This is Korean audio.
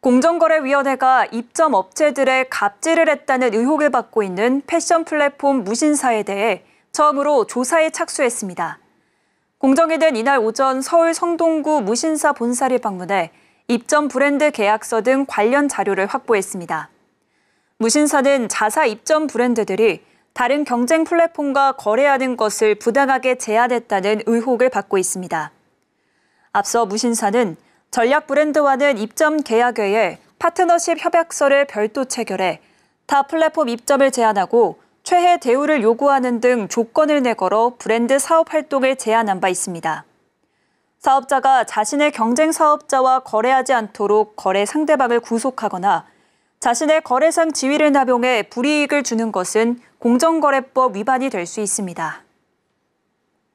공정거래위원회가 입점 업체들의 갑질을 했다는 의혹을 받고 있는 패션 플랫폼 무신사에 대해 처음으로 조사에 착수했습니다. 공정위 는 이날 오전 서울 성동구 무신사 본사를 방문해 입점 브랜드 계약서 등 관련 자료를 확보했습니다. 무신사는 자사 입점 브랜드들이 다른 경쟁 플랫폼과 거래하는 것을 부당하게 제한했다는 의혹을 받고 있습니다. 앞서 무신사는 전략 브랜드와는 입점 계약 외에 파트너십 협약서를 별도 체결해 타 플랫폼 입점을 제한하고 최해 대우를 요구하는 등 조건을 내걸어 브랜드 사업 활동을 제한한 바 있습니다. 사업자가 자신의 경쟁 사업자와 거래하지 않도록 거래 상대방을 구속하거나 자신의 거래상 지위를 남용해 불이익을 주는 것은 공정거래법 위반이 될 수 있습니다.